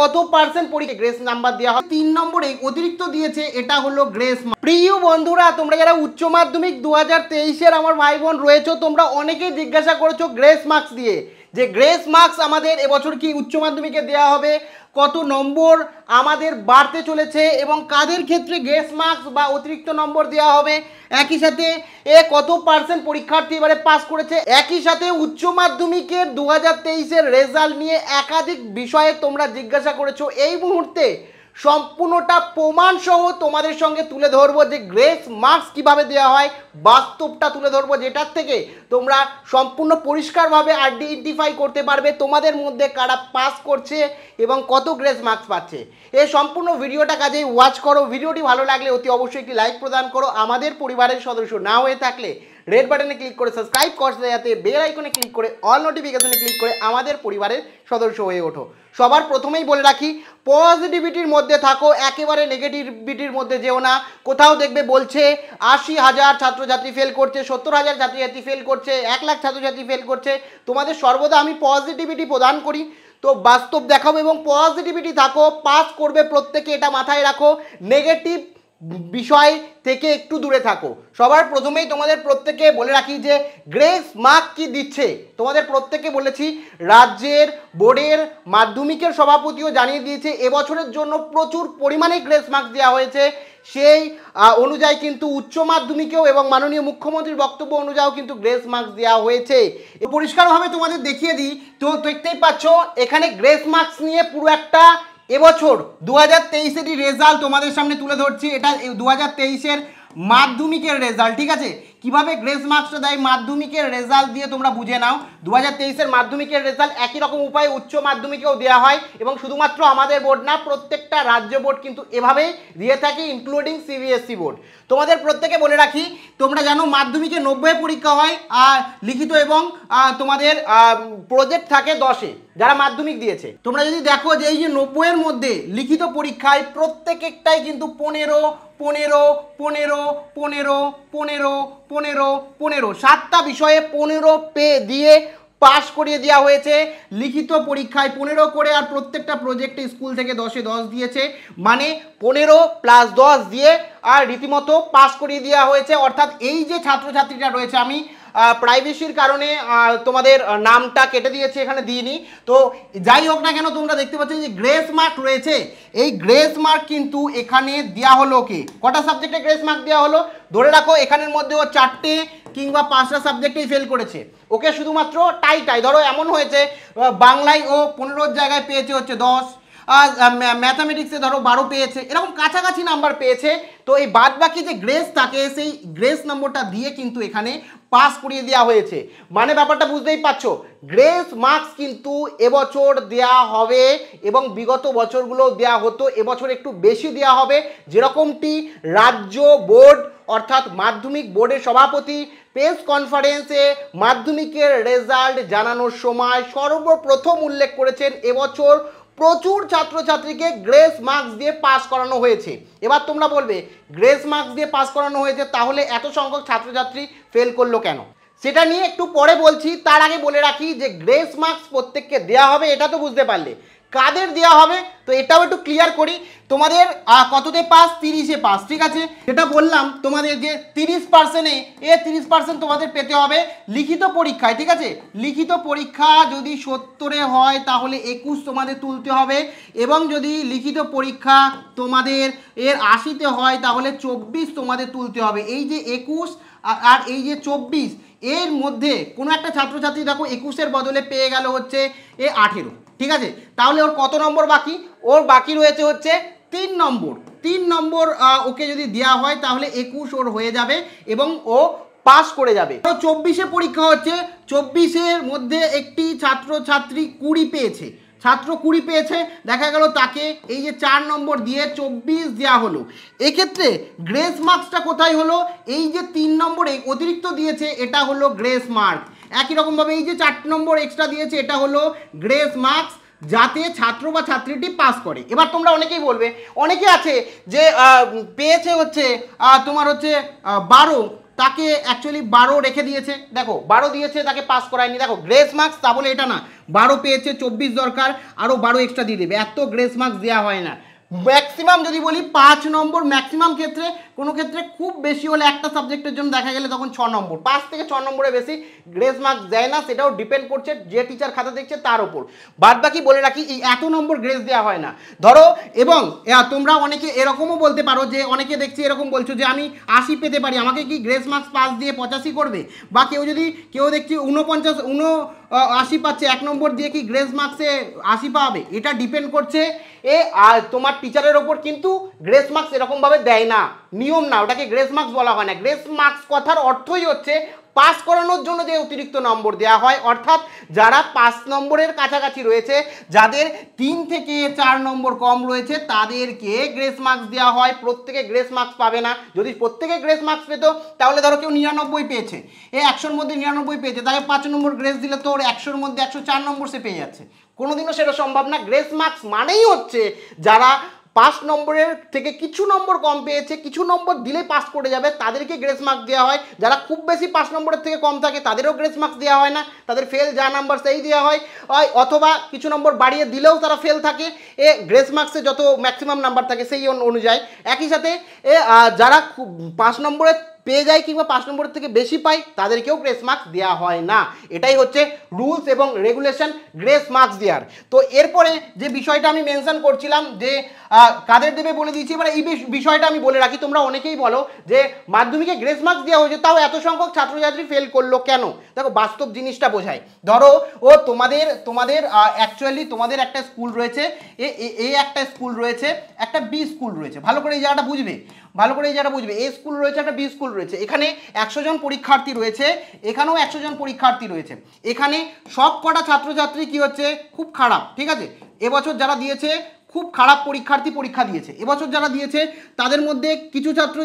কত পার্সেন্ট পরীক্ষা grace number দেওয়া হয় তিন নম্বরে অতিরিক্ত দিয়েছে এটা হলো গ্রেস প্রিয় বন্ধুরা তোমরা যারা উচ্চ মাধ্যমিক দু হাজার আমার ভাই বোন রয়েছো তোমরা অনেকেই জিজ্ঞাসা করেছো গ্রেস মার্কস দিয়ে যে গ্রেস মার্কস আমাদের এবছর কি উচ্চ মাধ্যমিকে দেওয়া হবে কত নম্বর আমাদের বাড়তে চলেছে এবং কাদের ক্ষেত্রে গ্রেস মার্কস বা অতিরিক্ত নম্বর দেওয়া হবে একই সাথে এ কত পার্সেন্ট পরীক্ষার্থী এবারে পাস করেছে একই সাথে উচ্চ মাধ্যমিকের দু হাজার রেজাল্ট নিয়ে একাধিক বিষয়ে তোমরা জিজ্ঞাসা করেছো এই মুহূর্তে সম্পূর্ণটা প্রমাণসহ তোমাদের সঙ্গে তুলে ধরবো যে গ্রেস মার্কস কিভাবে দেওয়া হয় বাস্তবটা তুলে ধরবো যেটার থেকে তোমরা সম্পূর্ণ পরিষ্কারভাবে আইডেন্টিফাই করতে পারবে তোমাদের মধ্যে কারা পাস করছে এবং কত গ্রেস মার্কস পাচ্ছে এই সম্পূর্ণ ভিডিওটা কাজেই ওয়াচ করো ভিডিওটি ভালো লাগলে অতি অবশ্যই একটি লাইক প্রদান করো আমাদের পরিবারের সদস্য না হয়ে থাকলে রেড বাটনে ক্লিক করে সাবস্ক্রাইব করতে যাতে বেল আইকনে ক্লিক করে অল নোটিফিকেশনে ক্লিক করে আমাদের পরিবারের সদস্য হয়ে ওঠো সবার প্রথমেই বলে রাখি পজিটিভিটির মধ্যে থাকো একেবারে নেগেটিভিটির মধ্যে যেও না কোথাও দেখবে বলছে আশি হাজার ছাত্রছাত্রী ফেল করছে সত্তর হাজার ছাত্রছাত্রী ফেল করছে এক লাখ ছাত্রছাত্রী ফেল করছে তোমাদের সর্বদা আমি পজিটিভিটি প্রদান করি তো বাস্তব দেখাবো এবং পজিটিভিটি থাকো পাস করবে প্রত্যেকে এটা মাথায় রাখো নেগেটিভ বিষয় থেকে একটু দূরে থাকো সবার প্রথমেই তোমাদের প্রত্যেকে বলে রাখি যে গ্রেস মার্ক কি দিচ্ছে তোমাদের প্রত্যেকে বলেছি রাজ্যের বোর্ডের মাধ্যমিকের সভাপতিও জানিয়ে দিয়েছে এবছরের জন্য প্রচুর পরিমাণে গ্রেস মার্ক দেওয়া হয়েছে সেই অনুযায়ী কিন্তু উচ্চ মাধ্যমিকেও এবং মাননীয় মুখ্যমন্ত্রীর বক্তব্য অনুযায়ী কিন্তু গ্রেস মার্কস দেওয়া হয়েছে পরিষ্কারভাবে তোমাদের দেখিয়ে দিই তো দেখতেই পাচ্ছ এখানে গ্রেস মার্কস নিয়ে পুরো একটা এবছর দু হাজার তেইশেরই রেজাল্ট তোমাদের সামনে তুলে ধরছি এটা দু হাজার তেইশের মাধ্যমিকের রেজাল্ট ঠিক আছে কিভাবে গ্রেস মার্কসটা দেয় মাধ্যমিকের রেজাল্ট দিয়ে তোমরা বুঝে নাও দু হাজার তেইশের মাধ্যমিকের রেজাল্ট একই রকম উপায়ে উচ্চ মাধ্যমিকেও দেওয়া হয় এবং শুধুমাত্র আমাদের বোর্ড না প্রত্যেকটা রাজ্য বোর্ড কিন্তু এভাবেই দিয়ে থাকে ইনক্লুডিং সিবিএসসি e বোর্ড তোমাদের প্রত্যেকে বলে রাখি তোমরা জানো মাধ্যমিকে নব্বই পরীক্ষা হয় আর লিখিত এবং তোমাদের প্রজেক্ট থাকে দশে যারা মাধ্যমিক দিয়েছে তোমরা যদি দেখো যে এই যে নব্বইয়ের মধ্যে লিখিত পরীক্ষায় প্রত্যেক একটাই কিন্তু পনেরো পনেরো পনেরো পনেরো পনেরো পনেরো পনেরো সাতটা বিষয়ে পনেরো পে দিয়ে পাশ করিয়ে দেওয়া হয়েছে লিখিত পরীক্ষায় পনেরো করে আর প্রত্যেকটা প্রজেক্টে স্কুল থেকে দশে দশ দিয়েছে মানে পনেরো প্লাস দশ দিয়ে আর রীতিমতো পাশ করিয়ে দেওয়া হয়েছে অর্থাৎ এই যে ছাত্রছাত্রীরা রয়েছে আমি প্রাইভেসির কারণে তোমাদের নামটা কেটে দিয়েছে এখানে দিইনি তো যাই হোক না কেন তোমরা দেখতে পাচ্ছ যে গ্রেস মার্ক রয়েছে এই গ্রেস মার্ক কিন্তু এখানে দেওয়া হলো কি কটা সাবজেক্টে গ্রেস মার্ক দেওয়া হলো ধরে রাখো এখানের মধ্যে ও চারটে কিংবা পাঁচটা সাবজেক্টেই ফেল করেছে ওকে শুধুমাত্র টাই টাই ধরো এমন হয়েছে বাংলায় ও পনেরোর জায়গায় পেয়েছে হচ্ছে দশ ম্যাথামেটিক্সে ধরো বারো পেয়েছে এরকম কাছাকাছি নাম্বার পেয়েছে তো এই বাদ বাকি যে গ্রেস থাকে সেই গ্রেস নম্বরটা দিয়ে কিন্তু এখানে পাস করিয়ে দেওয়া হয়েছে মানে ব্যাপারটা বুঝতেই পারছো গ্রেস মার্কস কিন্তু এবছর দেয়া হবে এবং বিগত বছরগুলো দেয়া হতো এবছর একটু বেশি দেয়া হবে যেরকমটি রাজ্য বোর্ড অর্থাৎ মাধ্যমিক বোর্ডের সভাপতি প্রেস কনফারেন্সে মাধ্যমিকের রেজাল্ট জানানোর সময় সর্বপ্রথম উল্লেখ করেছেন এবছর প্রচুর ছাত্রছাত্রীকে গ্রেস মার্কস দিয়ে পাস করানো হয়েছে এবার তোমরা বলবে গ্রেস মার্কস দিয়ে পাস করানো হয়েছে তাহলে এত সংখ্যক ছাত্রছাত্রী ফেল করলো কেন সেটা নিয়ে একটু পরে বলছি তার আগে বলে রাখি যে গ্রেস মার্কস প্রত্যেককে দেয়া হবে এটা তো বুঝতে পারলে কাদের দেওয়া হবে তো এটাও একটু ক্লিয়ার করি তোমাদের কততে পাস তিরিশে পাস ঠিক আছে এটা বললাম তোমাদের যে তিরিশ পার্সেন্টে এ তিরিশ পার্সেন্ট তোমাদের পেতে হবে লিখিত পরীক্ষায় ঠিক আছে লিখিত পরীক্ষা যদি সত্তরে হয় তাহলে একুশ তোমাদের তুলতে হবে এবং যদি লিখিত পরীক্ষা তোমাদের এর আশিতে হয় তাহলে চব্বিশ তোমাদের তুলতে হবে এই যে একুশ আর এই যে চব্বিশ এর মধ্যে কোনো একটা ছাত্রছাত্রী দেখো একুশের বদলে পেয়ে গেল হচ্ছে এ আঠেরো ঠিক আছে তাহলে ওর কত নম্বর বাকি ওর বাকি রয়েছে হচ্ছে তিন নম্বর তিন নম্বর ওকে যদি দেওয়া হয় তাহলে একুশ ওর হয়ে যাবে এবং ও পাস করে যাবে তো চব্বিশে পরীক্ষা হচ্ছে চব্বিশের মধ্যে একটি ছাত্র ছাত্রী কুড়ি পেয়েছে ছাত্র কুড়ি পেয়েছে দেখা গেল তাকে এই যে চার নম্বর দিয়ে চব্বিশ দেওয়া হলো এক্ষেত্রে গ্রেস মার্কসটা কোথায় হলো এই যে তিন নম্বরে অতিরিক্ত দিয়েছে এটা হলো গ্রেস মার্ক একই রকমভাবে এই যে চার নম্বর এক্সট্রা দিয়েছে এটা হলো গ্রেস মার্কস যাতে ছাত্র বা ছাত্রীটি পাস করে এবার তোমরা অনেকেই বলবে অনেকে আছে যে পেয়েছে হচ্ছে তোমার হচ্ছে বারো তাকে অ্যাকচুয়ালি বারো রেখে দিয়েছে দেখো বারো দিয়েছে তাকে পাস করায়নি দেখো গ্রেস মার্কস তা বলে এটা না বারো পেয়েছে চব্বিশ দরকার আরও বারো এক্সট্রা দিয়ে দেবে এত গ্রেস মার্কস দেওয়া হয় না ম্যাক্সিমাম যদি বলি পাঁচ নম্বর ম্যাক্সিমাম ক্ষেত্রে কোনো ক্ষেত্রে খুব বেশি হলে একটা সাবজেক্টের জন্য দেখা গেলে তখন ছ নম্বর পাঁচ থেকে ছ নম্বরে বেশি গ্রেস মার্কস দেয় না সেটাও ডিপেন্ড করছে যে টিচার খাতা দেখছে তার ওপর বাদ বাকি বলে রাখি এই এত নম্বর গ্রেস দেওয়া হয় না ধরো এবং তোমরা অনেকে এরকমও বলতে পারো যে অনেকে দেখছি এরকম বলছো যে আমি আশি পেতে পারি আমাকে কি গ্রেস মার্কস পাস দিয়ে পঁচাশি করবে বা কেউ যদি কেউ দেখছি উনপঞ্চাশ উন আশি পাচ্ছে এক নম্বর দিয়ে কি গ্রেস মার্কসে আশি পাবে এটা ডিপেন্ড করছে এ আর তোমার টিচারের ওপর কিন্তু গ্রেস মার্কস এরকমভাবে দেয় না নিয়ম না ওটাকে গ্রেস মার্কস বলা হয় না গ্রেস মার্কস কথার অর্থই হচ্ছে পাস করানোর জন্য যে অতিরিক্ত নম্বর দেওয়া হয় অর্থাৎ যারা পাঁচ নম্বরের কাছাকাছি রয়েছে যাদের তিন থেকে চার নম্বর কম রয়েছে তাদেরকে গ্রেস মার্কস দেওয়া হয় প্রত্যেকে গ্রেস মার্কস পাবে না যদি প্রত্যেকে গ্রেস মার্কস পেতো তাহলে ধরো কেউ নিরানব্বই পেয়েছে এ একশোর মধ্যে নিরানব্বই পেয়েছে তাই পাঁচ নম্বর গ্রেস দিলে তো ওর একশোর মধ্যে একশো চার নম্বর সে পেয়ে যাচ্ছে কোনোদিনও সেটা সম্ভব না গ্রেস মার্কস মানেই হচ্ছে যারা পাঁচ নম্বরের থেকে কিছু নম্বর কম পেয়েছে কিছু নম্বর দিলে পাস করে যাবে তাদেরকে গ্রেস মার্কস দেওয়া হয় যারা খুব বেশি পাঁচ নম্বরের থেকে কম থাকে তাদেরও গ্রেস মার্কস দেওয়া হয় না তাদের ফেল যা নাম্বার সেই দেওয়া হয় অথবা কিছু নম্বর বাড়িয়ে দিলেও তারা ফেল থাকে এ গ্রেস মার্কসে যত ম্যাক্সিমাম নাম্বার থাকে সেই অনুযায়ী একই সাথে এ যারা পাঁচ নম্বরের পেয়ে যায় কিংবা পাঁচ নম্বরের থেকে বেশি পায় তাদেরকেও গ্রেস মার্কস দেওয়া হয় না এটাই হচ্ছে রুলস এবং রেগুলেশন গ্রেস মার্কস দেওয়ার তো এরপরে যে বিষয়টা আমি মেনশন করছিলাম যে কাদের দেবে বলে দিয়েছি মানে এই বিষয়টা আমি বলে রাখি তোমরা অনেকেই বলো যে মাধ্যমিকে গ্রেস মার্কস দেওয়া হয়েছে তাও এত সংখ্যক ছাত্রছাত্রী ফেল করলো কেন দেখো বাস্তব জিনিসটা বোঝায় ধরো ও তোমাদের তোমাদের অ্যাকচুয়ালি তোমাদের একটা স্কুল রয়েছে এ এ একটা স্কুল রয়েছে একটা বি স্কুল রয়েছে ভালো করে এই জায়গাটা বুঝবে ভালো করে এই জায়গাটা বুঝবে এ স্কুল রয়েছে একটা বি স্কুল রয়েছে এখানে একশো জন পরীক্ষার্থী রয়েছে এখানেও একশো জন পরীক্ষার্থী রয়েছে এখানে সব কটা ছাত্রছাত্রী কি হচ্ছে খুব খারাপ ঠিক আছে এবছর যারা দিয়েছে খুব খারাপ পরীক্ষার্থী পরীক্ষা দিয়েছে এবছর যারা দিয়েছে তাদের মধ্যে কিছু ছাত্র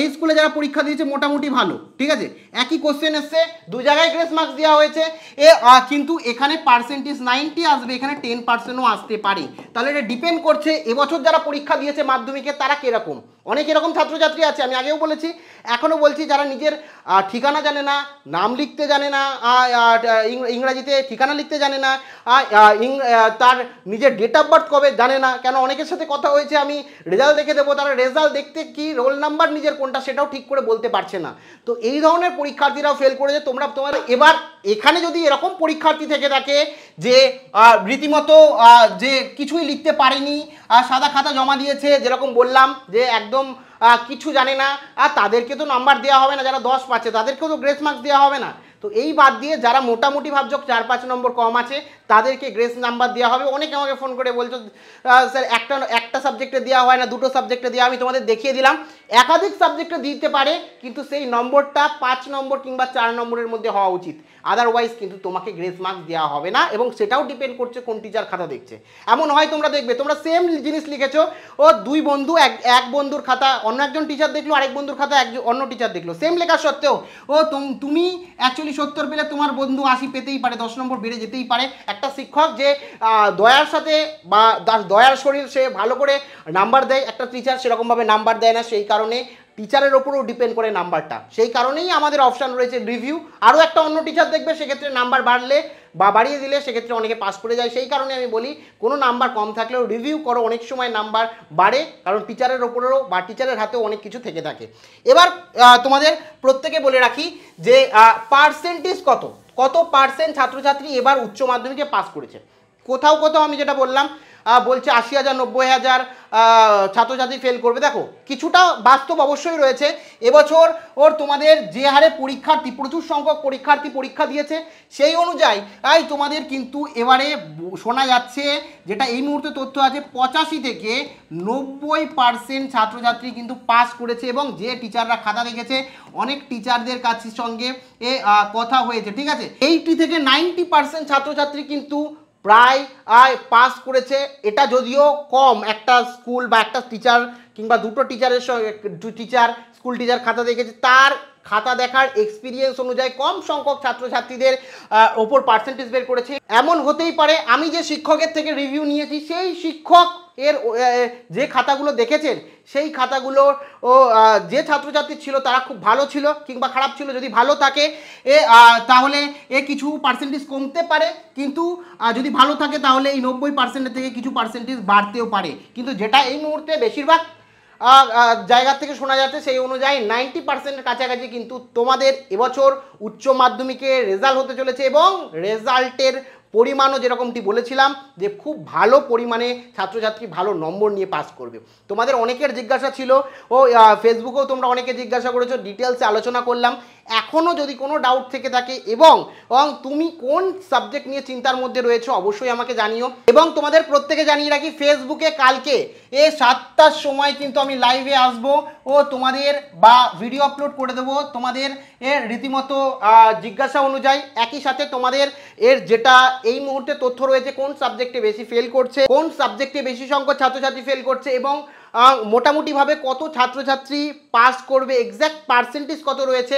এই স্কুলে যারা পরীক্ষা দিয়েছে মোটামুটি ভালো ঠিক আছে একই কোশ্চেন এসছে দু জায়গায় গ্রেস মার্কস দেওয়া হয়েছে এ কিন্তু এখানে পার্সেন্টেজ নাইনটি আসবে এখানে টেন পার্সেন্টও আসতে পারে তাহলে এটা ডিপেন্ড করছে এবছর যারা পরীক্ষা দিয়েছে মাধ্যমিকে তারা কীরকম অনেক এরকম ছাত্রছাত্রী আছে আমি আগেও বলেছি এখনও বলছি যারা নিজের ঠিকানা জানে না নাম লিখতে জানে না ইংরাজিতে ঠিকানা লিখতে জানে না তার নিজের ডেট অফ বার্থ কবে জানে না কেন অনেকের সাথে কথা হয়েছে আমি রেজাল্ট দেখে দেবো তারা রেজাল্ট দেখতে কি রোল নাম্বার নিজের কোনটা সেটাও ঠিক করে বলতে পারছে না তো এই ধরনের পরীক্ষার্থীরাও ফেল করেছে তোমরা তোমার এবার এখানে যদি এরকম পরীক্ষার্থী থেকে থাকে যে রীতিমতো যে কিছুই লিখতে পারেনি সাদা খাতা জমা দিয়েছে যেরকম বললাম যে একদম কিছু জানে না আর তাদেরকে তো নাম্বার দেওয়া হবে না যারা দশ পাচ্ছে তাদেরকেও তো গ্রেস মার্কস দেওয়া হবে না তো এই বাদ দিয়ে যারা মোটামুটি ভাবছো চার পাঁচ নম্বর কম আছে তাদেরকে গ্রেস নাম্বার দেওয়া হবে অনেকে আমাকে ফোন করে বলছো স্যার একটা একটা সাবজেক্টে দেওয়া হয় না দুটো সাবজেক্টে দেওয়া আমি তোমাদের দেখিয়ে দিলাম একাধিক সাবজেক্টে দিতে পারে কিন্তু সেই নম্বরটা পাঁচ নম্বর কিংবা চার নম্বরের মধ্যে হওয়া উচিত আদারওয়াইজ কিন্তু তোমাকে গ্রেস মার্কস দেওয়া হবে না এবং সেটাও ডিপেন্ড করছে কোন টিচার খাতা দেখছে এমন হয় তোমরা দেখবে তোমরা সেম জিনিস লিখেছো ও দুই বন্ধু এক এক বন্ধুর খাতা অন্য একজন টিচার দেখলো আরেক বন্ধুর খাতা একজন অন্য টিচার দেখলো সেম লেখা সত্ত্বেও ও তুমি অ্যাকচুয়ালি সত্তর পেলে তোমার বন্ধু আশি পেতেই পারে দশ নম্বর বেড়ে যেতেই পারে একটা শিক্ষক যে দয়ার সাথে বা দয়ার শরীর সে ভালো করে নাম্বার দেয় একটা টিচার সেরকমভাবে নাম্বার দেয় না সেই কাজ কারণে টিচারের ওপরও ডিপেন্ড করে নাম্বারটা সেই কারণেই আমাদের অপশান রয়েছে রিভিউ আরও একটা অন্য টিচার দেখবে সেক্ষেত্রে নাম্বার বাড়লে বা বাড়িয়ে দিলে সেক্ষেত্রে অনেকে পাস করে যায় সেই কারণে আমি বলি কোনো নাম্বার কম থাকলেও রিভিউ করো অনেক সময় নাম্বার বাড়ে কারণ টিচারের ওপরেও বা টিচারের হাতেও অনেক কিছু থেকে থাকে এবার তোমাদের প্রত্যেকে বলে রাখি যে পার্সেন্টেজ কত কত পার্সেন্ট ছাত্রছাত্রী এবার উচ্চ মাধ্যমিকে পাস করেছে কোথাও কোথাও আমি যেটা বললাম বলছে আশি হাজার নব্বই হাজার ছাত্রছাত্রী ফেল করবে দেখো কিছুটা বাস্তব অবশ্যই রয়েছে এবছর ওর তোমাদের যে হারে পরীক্ষার্থী প্রচুর সংখ্যক পরীক্ষার্থী পরীক্ষা দিয়েছে সেই অনুযায়ী তাই তোমাদের কিন্তু এবারে শোনা যাচ্ছে যেটা এই মুহূর্তে তথ্য আছে পঁচাশি থেকে নব্বই পার্সেন্ট ছাত্রছাত্রী কিন্তু পাস করেছে এবং যে টিচাররা খাতা দেখেছে অনেক টিচারদের কাছে সঙ্গে এ কথা হয়েছে ঠিক আছে এইটি থেকে নাইনটি পার্সেন্ট ছাত্রছাত্রী কিন্তু প্রায় আয় পাস করেছে এটা যদিও কম একটা স্কুল বা একটা টিচার কিংবা দুটো টিচারের সঙ্গে টিচার স্কুল টিচার খাতা দেখেছে তার খাতা দেখার এক্সপিরিয়েন্স অনুযায়ী কম সংখ্যক ছাত্রছাত্রীদের ওপর পার্সেন্টেজ বের করেছে এমন হতেই পারে আমি যে শিক্ষকের থেকে রিভিউ নিয়েছি সেই শিক্ষক এর যে খাতাগুলো দেখেছেন সেই খাতাগুলো ও যে ছাত্রছাত্রী ছিল তারা খুব ভালো ছিল কিংবা খারাপ ছিল যদি ভালো থাকে এ তাহলে এ কিছু পার্সেন্টেজ কমতে পারে কিন্তু যদি ভালো থাকে তাহলে এই নব্বই পার্সেন্টের থেকে কিছু পার্সেন্টেজ বাড়তেও পারে কিন্তু যেটা এই মুহূর্তে বেশিরভাগ জায়গা থেকে শোনা যাচ্ছে সেই অনুযায়ী নাইনটি পার্সেন্টের কাছাকাছি কিন্তু তোমাদের এবছর উচ্চ মাধ্যমিকে রেজাল্ট হতে চলেছে এবং রেজাল্টের পরিমাণও যেরকমটি বলেছিলাম যে খুব ভালো পরিমাণে ছাত্রছাত্রী ভালো নম্বর নিয়ে পাস করবে তোমাদের অনেকের জিজ্ঞাসা ছিল ও ফেসবুকেও তোমরা অনেকে জিজ্ঞাসা করেছো ডিটেলসে আলোচনা করলাম এখনও যদি কোনো ডাউট থেকে থাকে এবং তুমি কোন সাবজেক্ট নিয়ে চিন্তার মধ্যে রয়েছে অবশ্যই আমাকে জানিও এবং তোমাদের প্রত্যেকে জানিয়ে রাখি ফেসবুকে কালকে এ সাতটার সময় কিন্তু আমি লাইভে আসব ও তোমাদের বা ভিডিও আপলোড করে দেবো তোমাদের এর রীতিমতো জিজ্ঞাসা অনুযায়ী একই সাথে তোমাদের এর যেটা এই মুহূর্তে তথ্য রয়েছে কোন সাবজেক্টে বেশি ফেল করছে কোন সাবজেক্টে বেশি সংখ্যক ছাত্রছাত্রী ফেল করছে এবং মোটামুটিভাবে কত ছাত্রছাত্রী পাস করবে এক্স্যাক্ট পার্সেন্টেজ কত রয়েছে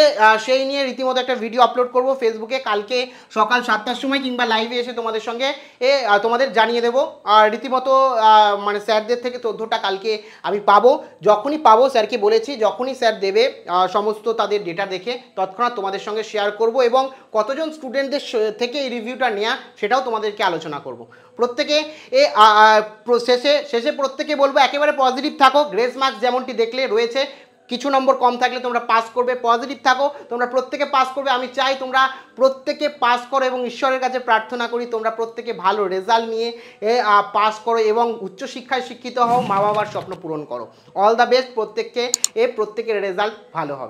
এ সেই নিয়ে রীতিমতো একটা ভিডিও আপলোড করব ফেসবুকে কালকে সকাল সাতটার সময় কিংবা লাইভে এসে তোমাদের সঙ্গে এ তোমাদের জানিয়ে দেবো আর রীতিমতো মানে স্যারদের থেকে তথ্যটা কালকে আমি পাবো যখনই পাবো স্যারকে বলেছি যখনই স্যার দেবে সমস্ত তাদের ডেটা দেখে তৎক্ষণাৎ তোমাদের সঙ্গে শেয়ার করব এবং কতজন স্টুডেন্টদের থেকে এই রিভিউটা নেওয়া সেটাও তোমাদেরকে আলোচনা করব প্রত্যেকে এ শেষে শেষে প্রত্যেকে বলবো একেবারে পজিটিভ থাকো গ্রেস মার্কস যেমনটি দেখলে রয়েছে কিছু নম্বর কম থাকলে তোমরা পাস করবে পজিটিভ থাকো তোমরা প্রত্যেকে পাস করবে আমি চাই তোমরা প্রত্যেকে পাস করো এবং ঈশ্বরের কাছে প্রার্থনা করি তোমরা প্রত্যেকে ভালো রেজাল্ট নিয়ে পাস করো এবং উচ্চশিক্ষায় শিক্ষিত হও মা বাবার স্বপ্ন পূরণ করো অল দ্য বেস্ট প্রত্যেককে এ প্রত্যেকের রেজাল্ট ভালো হবে